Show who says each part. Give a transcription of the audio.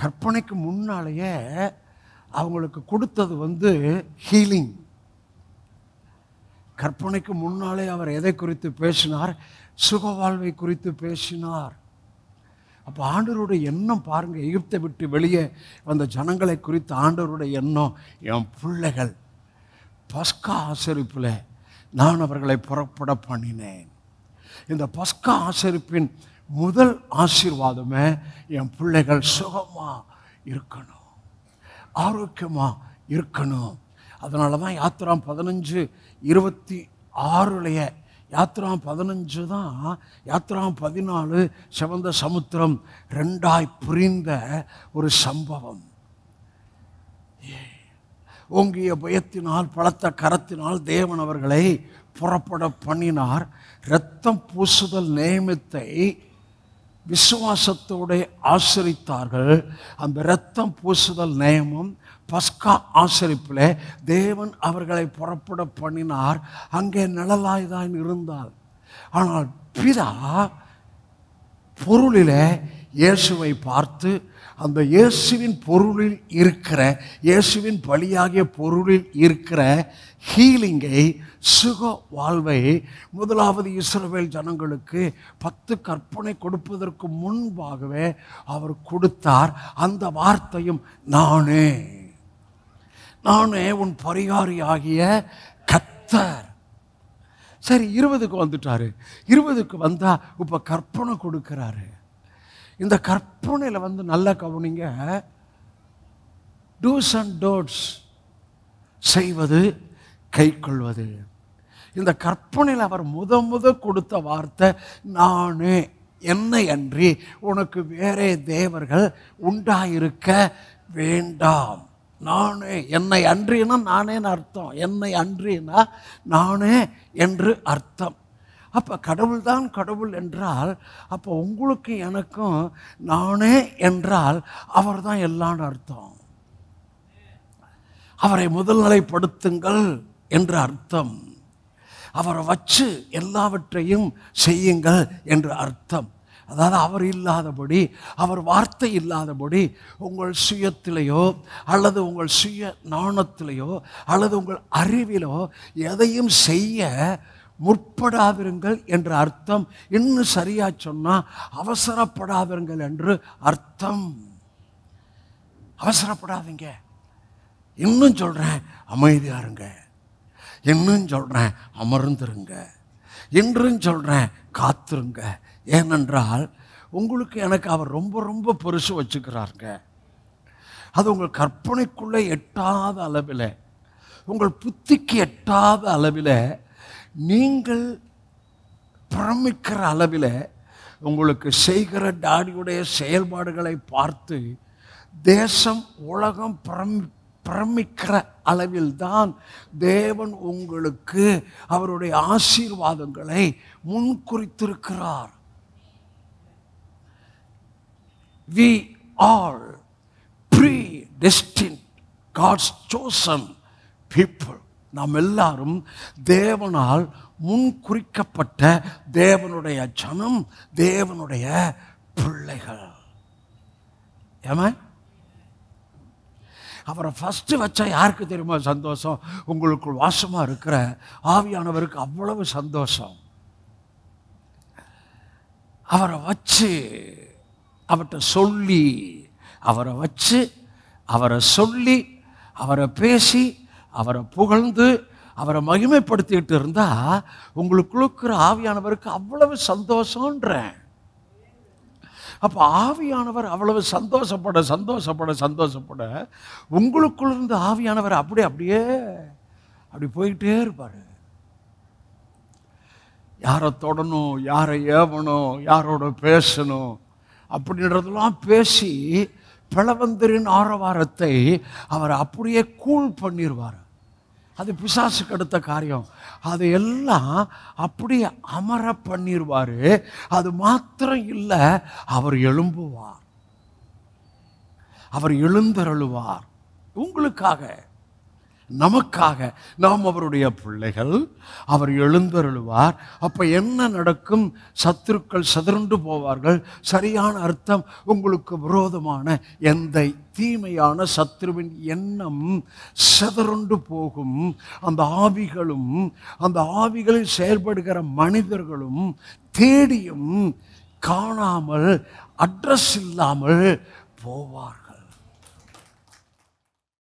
Speaker 1: கற்பனைக்கு முன்னாலேயே அவங்களுக்கு கொடுத்தது வந்து ஹீலிங் கற்பனைக்கு முன்னாலே அவர் எதை குறித்து பேசினார் சுக வாழ்வை குறித்து பேசினார் அப்போ ஆண்டவருடைய எண்ணம் பாருங்கள் எகிப்தை விட்டு வெளியே வந்த ஜனங்களை குறித்து ஆண்டவருடைய எண்ணம் என் பிள்ளைகள் பஸ்கா ஆசரிப்பில் நான் அவர்களை புறப்பட பண்ணினேன் இந்த பஸ்கா ஆசரிப்பின் முதல் ஆசீர்வாதமே என் பிள்ளைகள் சுகமாக இருக்கணும் ஆரோக்கியமாக இருக்கணும் அதனால தான் யாத்திரா பதினஞ்சு இருபத்தி ஆறுலைய யாத்திரா பதினஞ்சு தான் யாத்திரா பதினாலு செவந்த சமுத்திரம் ரெண்டாய் புரிந்த ஒரு சம்பவம் ஓங்கிய பயத்தினால் பலத்த கரத்தினால் தேவன் அவர்களை புறப்பட பண்ணினார் இரத்தம் பூசுதல் நியமத்தை விசுவாசத்தோட ஆசிரித்தார்கள் அந்த இரத்தம் பூசுதல் நியமம் பஸ்கா ஆசிரிப்பில் தேவன் அவர்களை புறப்பட பண்ணினார் அங்கே நிழலாய்தான் இருந்தால் ஆனால் பிதா பொருளில் இயேசுவை பார்த்து அந்த இயேசுவின் பொருளில் இருக்கிற இயேசுவின் பலியாகிய பொருளில் இருக்கிற ஹீலிங்கை சுக வாழ்வை முதலாவது இஸ்ரவேல் ஜனங்களுக்கு பத்து கற்பனை கொடுப்பதற்கு முன்பாகவே அவர் கொடுத்தார் அந்த வார்த்தையும் நானே நானே உன் பரிகாரி ஆகிய கத்தர் சரி இருபதுக்கு வந்துட்டாரு இருபதுக்கு வந்தால் இப்போ கற்பனை கொடுக்குறாரு இந்த கற்பனையில் வந்து நல்ல கவனிங்க டூஸ் அண்ட் டோட்ஸ் செய்வது கை கொள்வது இந்த கற்பனையில் அவர் முத முத கொடுத்த வார்த்தை நானே என்னை அன்றி உனக்கு வேறே தேவர்கள் உண்டாயிருக்க வேண்டாம் நானே என்னை அன்றினா நானேன்னு அர்த்தம் என்னை அன்றினா நானே என்று அர்த்தம் அப்போ கடவுள் தான் கடவுள் என்றால் அப்போ உங்களுக்கு எனக்கும் நானே என்றால் அவர் தான் எல்லான்னு அர்த்தம் அவரை முதல்நிலைப்படுத்துங்கள் என்று அர்த்தம் அவரை வச்சு எல்லாவற்றையும் செய்யுங்கள் என்று அர்த்தம் அதாவது அவர் இல்லாதபடி அவர் வார்த்தை இல்லாதபடி உங்கள் சுயத்திலேயோ அல்லது உங்கள் சுய நாணத்திலேயோ அல்லது உங்கள் அறிவிலோ எதையும் செய்ய முற்படாதிருங்கள் என்ற அர்த்தம் இன்னும் சரியாக சொன்னால் அவசரப்படாதிருங்கள் என்று அர்த்தம் அவசரப்படாதீங்க இன்னும் சொல்கிறேன் அமைதியாருங்க இன்னும் சொல்கிறேன் அமர்ந்துருங்க இன்றும் சொல்கிறேன் காத்துருங்க ஏனென்றால் உங்களுக்கு எனக்கு அவர் ரொம்ப ரொம்ப பெருசு வச்சுக்கிறாருங்க அது உங்கள் கற்பனைக்குள்ளே எட்டாத அளவில் உங்கள் புத்திக்கு எட்டாத அளவில் நீங்கள் பிரமிக்கிற அளவில் உங்களுக்கு செய்கிற டாடியுடைய செயல்பாடுகளை பார்த்து தேசம் உலகம் பிரமி பிரமிக்கிற அளவில் தான் தேவன் உங்களுக்கு அவருடைய ஆசீர்வாதங்களை முன்குறித்திருக்கிறார் we all predestined God's chosen people நாம் எல்லாரும் தேவனால் முன் குறிக்கப்பட்ட தேவனுடைய ஜனம் தேவனுடைய பிள்ளைகள் ஏமா அவரை ஃபஸ்ட்டு வச்சா யாருக்கு தெரியுமா சந்தோஷம் உங்களுக்குள் வாசமாக இருக்கிற ஆவியானவருக்கு அவ்வளவு சந்தோஷம் அவரை வச்சு அவர்கிட்ட சொல்லி அவரை வச்சு அவரை சொல்லி அவரை பேசி அவரை புகழ்ந்து அவரை மகிமைப்படுத்திக்கிட்டு இருந்தால் உங்களுக்குள்ளுக்கிற ஆவியானவருக்கு அவ்வளவு சந்தோஷன்றேன் அப்போ ஆவியானவர் அவ்வளவு சந்தோஷப்பட சந்தோஷப்பட சந்தோஷப்பட உங்களுக்குள் இருந்த ஆவியானவர் அப்படியே அப்படியே அப்படி போயிட்டே இருப்பார் யாரை தொடணும் யாரை ஏவணும் யாரோட பேசணும் அப்படின்றதெல்லாம் பேசி பிளவந்தரின் ஆரவாரத்தை அவர் அப்படியே கூழ் பண்ணிடுவார் அது பிசாசுக்கு அடுத்த காரியம் அது எல்லாம் அப்படியே அமர பண்ணிடுவார் அது மாத்திரம் இல்லை அவர் எழும்புவார் அவர் எழுந்தருளுவார் உங்களுக்காக நமக்காக நாம் அவருடைய பிள்ளைகள் அவர் எழுந்தருளுவார் அப்போ என்ன நடக்கும் சத்துருக்கள் சதுருண்டு போவார்கள் சரியான அர்த்தம் உங்களுக்கு விரோதமான எந்த தீமையான சத்ருவின் எண்ணம் செதறுண்டு போகும் அந்த ஆவிகளும் அந்த ஆவிகளில் செயல்படுகிற மனிதர்களும் தேடியும் காணாமல் அட்ரஸ் இல்லாமல் போவார்கள்